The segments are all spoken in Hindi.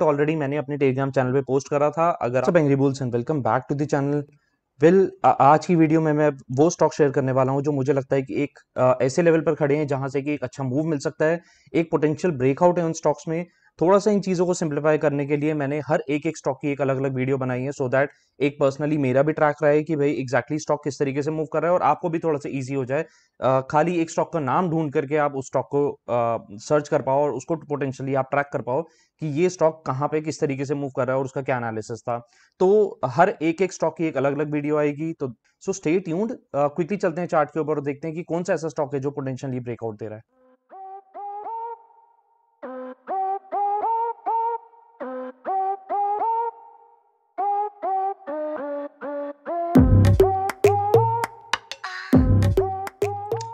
तो ऑलरेडी मैंने अपने टेलीग्राम चैनल पे पोस्ट करा था अगर angry bulls and welcome back to the channel well आज की वीडियो में मैं वो स्टॉक शेयर करने वाला हूँ जो मुझे लगता है कि एक आ, ऐसे लेवल पर खड़े हैं जहां से कि एक अच्छा मूव मिल सकता है एक पोटेंशियल ब्रेकआउट है उन स्टॉक्स में थोड़ा सा इन चीज़ों को सिंप्लीफाई करने के लिए मैंने हर एक एक स्टॉक की एक अलग अलग वीडियो बनाई है सो so दैट एक पर्सनली मेरा भी ट्रैक रहा है कि भाई एग्जैक्टली स्टॉक किस तरीके से मूव कर रहा है और आपको भी थोड़ा सा ईजी हो जाए खाली एक स्टॉक का नाम ढूंढ करके आप उस स्टॉक को सर्च कर पाओ और उसको पोटेंशियली आप ट्रैक कर पाओ कि ये स्टॉक कहाँ पे किस तरीके से मूव कर रहा है और उसका क्या एनालिसिस था तो हर एक एक स्टॉक की एक अलग अलग वीडियो आएगी तो सो स्टे ट्यून्ड क्विकली चलते हैं चार्ट के ऊपर और देखते हैं कि कौन सा ऐसा स्टॉक है जो पोटेंशियली ब्रेकआउट दे रहा है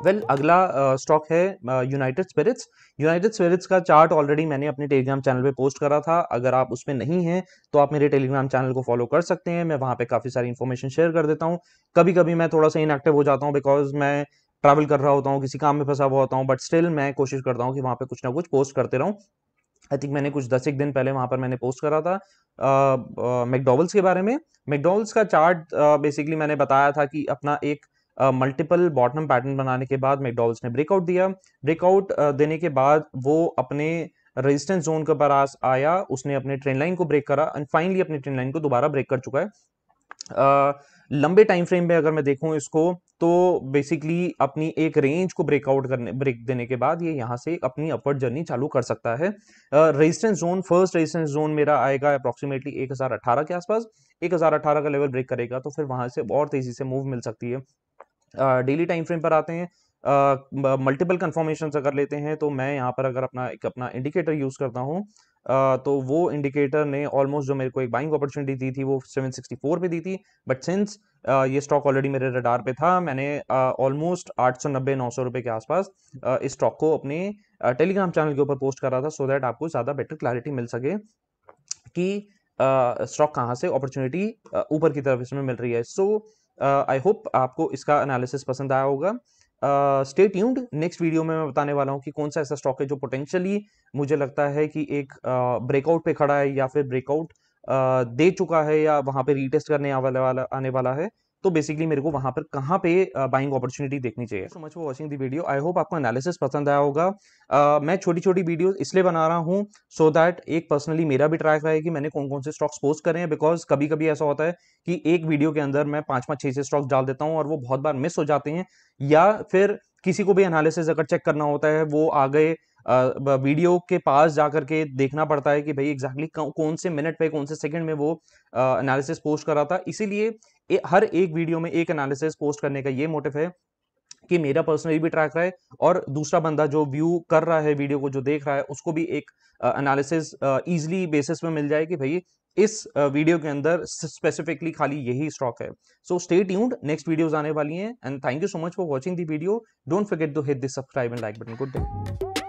वेल well, अगला स्टॉक uh, है यूनाइटेड स्पिरिट्स यूनाइटेड स्पिरिट्स का चार्ट ऑलरेडी मैंने अपने टेलीग्राम चैनल पे पोस्ट करा था अगर आप उसमें नहीं हैं तो आप मेरे टेलीग्राम चैनल को फॉलो कर सकते हैं मैं वहाँ पे काफ़ी सारी इन्फॉर्मेशन शेयर कर देता हूँ कभी कभी मैं थोड़ा सा इनएक्टिव हो जाता हूँ बिकॉज मैं ट्रैवल कर रहा होता हूँ किसी काम में फंसा हुआ होता हूँ बट स्टिल मैं कोशिश करता हूँ कि वहाँ पर कुछ ना कुछ पोस्ट करते रहूँ आई थिंक मैंने कुछ दस एक दिन पहले वहाँ पर मैंने पोस्ट करा था मैकडोवल्स के बारे में मैकडोवल्स का चार्ट बेसिकली मैंने बताया था कि अपना एक मल्टीपल बॉटम पैटर्न बनाने के बाद मैकडॉवल्स ने ब्रेकआउट दिया ब्रेकआउट देने के बाद वो अपने रेजिस्टेंस जोन के पास आया उसने अपने ट्रेन लाइन को ब्रेक करा एंड फाइनली अपनी ट्रेन लाइन को दोबारा ब्रेक कर चुका है लंबे टाइम फ्रेम में अगर मैं देखूं इसको तो बेसिकली अपनी एक रेंज को ब्रेकआउट करने ब्रेक देने के बाद ये यहाँ से अपनी अपवर्ड जर्नी चालू कर सकता है resistance zone first resistance zone मेरा आएगा अप्रॉक्सीमेटली अठारह के आसपास अठारह का लेवल ब्रेक करेगा तो फिर वहां से और तेजी से मूव मिल सकती है डेली टाइम फ्रेम पर आते हैं मल्टीपल uh, कन्फर्मेशन अगर लेते हैं तो मैं यहाँ पर अगर अपना एक अपना इंडिकेटर यूज़ करता हूँ uh, तो वो इंडिकेटर ने ऑलमोस्ट जो मेरे को एक बाइंग अपॉर्चुनिटी दी थी वो 764 पे दी थी बट सिंस uh, ये स्टॉक ऑलरेडी मेरे रडार पे था मैंने ऑलमोस्ट आठ सौ नब्बे नौ सौ के आसपास इस स्टॉक को अपने टेलीग्राम चैनल के ऊपर पोस्ट करा था सो so दैट आपको ज़्यादा बेटर क्लैरिटी मिल सके कि स्टॉक कहाँ से अपॉर्चुनिटी ऊपर की तरफ इसमें मिल रही है सो so, आई होप आपको इसका एनालिसिस पसंद आया होगा स्टे ट्यून्ड नेक्स्ट वीडियो में मैं बताने वाला हूँ कि कौन सा ऐसा स्टॉक है जो पोटेंशियली मुझे लगता है कि एक ब्रेकआउट uh, पे खड़ा है या फिर ब्रेकआउट uh, दे चुका है या वहां पे रीटेस्ट करने वाला आने वाला है तो बेसिकली मेरे को वहां पर कहाँ पे बाइंग अपॉर्चुनिटी देखनी चाहिए so much for watching the video I hope आपको एनालिसिस पसंद आया होगा uh, मैं छोटी छोटी वीडियो इसलिए बना रहा हूँ सो दैट एक पर्सनली मेरा भी ट्रैक रहे कि मैंने कौन कौन से स्टॉक्स पोस्ट करें बिकॉज कभी कभी ऐसा होता है कि एक वीडियो के अंदर मैं पांच पांच छह छह स्टॉक्स डाल देता हूँ और वो बहुत बार मिस हो जाते हैं या फिर किसी को भी एनालिसिस अगर चेक करना होता है वो आ गए वीडियो के पास जा करके देखना पड़ता है कि भाई एग्जैक्टली exactly कौन से मिनट पे कौन से सेकंड में वो एनालिसिस पोस्ट कर रहा था इसीलिए हर एक वीडियो में एक एनालिसिस पोस्ट करने का ये मोटिव है कि मेरा पर्सनली भी ट्रैक रहा है और दूसरा बंदा जो व्यू कर रहा है वीडियो को जो देख रहा है उसको भी एक एनालिसिस इजिली बेसिस में मिल जाए कि भाई इस वीडियो के अंदर स्पेसिफिकली खाली यही स्टॉक है so stay tuned next videos आने वाली हैं and thank you so much for watching the video don't forget to hit this subscribe and like button good day